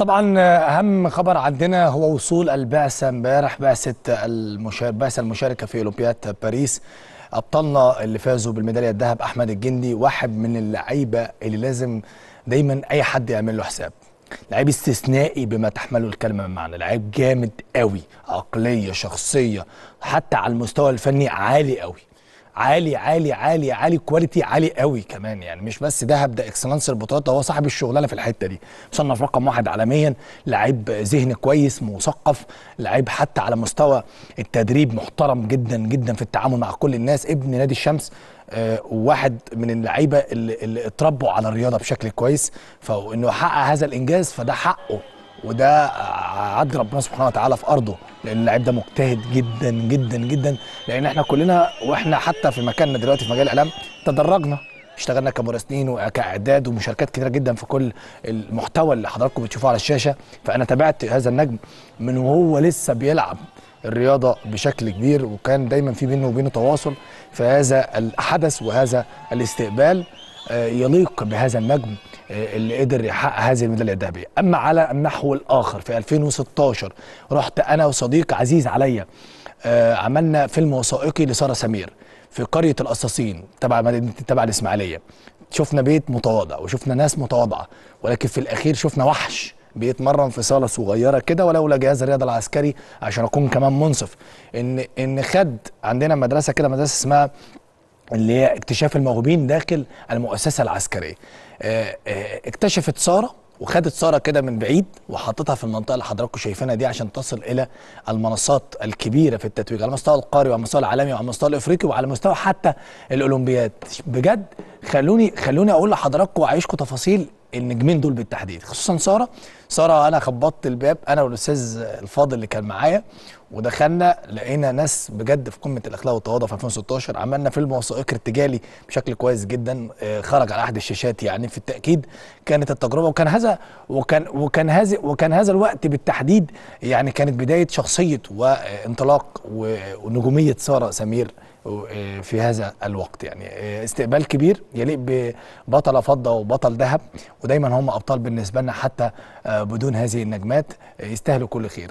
طبعا اهم خبر عندنا هو وصول البعثه امبارح بعثه البعثه المشاركه في اولمبياد باريس ابطالنا اللي فازوا بالميداليه الذهب احمد الجندي واحد من اللعيبه اللي لازم دايما اي حد يعمل له حساب لعيب استثنائي بما تحمله الكلمه من معنى لعيب جامد قوي عقليه شخصيه حتى على المستوى الفني عالي قوي عالي عالي عالي عالي كواليتي عالي قوي كمان يعني مش بس دهب ده اكسلانس ده هو صاحب الشغلانه في الحته دي مصنف رقم واحد عالميا لعيب ذهن كويس مثقف لعيب حتى على مستوى التدريب محترم جدا جدا في التعامل مع كل الناس ابن نادي الشمس آه، واحد من اللعيبه اللي, اللي اتربوا على الرياضه بشكل كويس فانه حقق هذا الانجاز فده حقه وده عدل ربنا سبحانه وتعالى في ارضه لان اللاعب ده مجتهد جدا جدا جدا لان احنا كلنا واحنا حتى في مكاننا دلوقتي في مجال الاعلام تدرجنا اشتغلنا كمراسلين وكاعداد ومشاركات كتيره جدا في كل المحتوى اللي حضراتكم بتشوفوه على الشاشه فانا تابعت هذا النجم من وهو لسه بيلعب الرياضه بشكل كبير وكان دايما في بينه وبينه تواصل في هذا الحدث وهذا الاستقبال آه، يليق بهذا النجم آه، اللي قدر يحقق هذه الميداليه الذهبيه اما على النحو الاخر في 2016 رحت انا وصديق عزيز عليا آه، عملنا فيلم وثائقي لساره سمير في قريه القصاصين تبع مدينه تبع الاسماعيليه شفنا بيت متواضع وشفنا ناس متواضعه ولكن في الاخير شفنا وحش بيتمرن في صاله صغيره كده ولولا جهاز الرياضه العسكري عشان اكون كمان منصف ان ان خد عندنا مدرسه كده مدرسه اسمها اللي هي اكتشاف الموهوبين داخل المؤسسه العسكريه آه، آه، اكتشفت ساره وخدت ساره كده من بعيد وحطتها في المنطقه اللي حضراتكم شايفينها دي عشان تصل الى المنصات الكبيره في التتويج على مستوى القاري وعلى مستوى العالمي وعلى مستوى الافريقي وعلى مستوى حتى الاولمبياد بجد خلوني خلوني اقول لحضراتكم واعيشكم تفاصيل النجمين دول بالتحديد خصوصا ساره ساره انا خبطت الباب انا والاستاذ الفاضل اللي كان معايا ودخلنا لقينا ناس بجد في قمه الاخلاق والتواضع في 2016 عملنا فيلم وثائقي ارتجالي بشكل كويس جدا آه، خرج على احد الشاشات يعني في التاكيد كانت التجربه وكان هذا وكان وكان هذا وكان هذا الوقت بالتحديد يعني كانت بدايه شخصيه وانطلاق ونجوميه ساره سمير آه، في هذا الوقت يعني آه، استقبال كبير يليق ببطلة فضة وبطل ذهب ودايما هم أبطال بالنسبة لنا حتى آه، بدون هذه النجمات يستاهلوا كل خير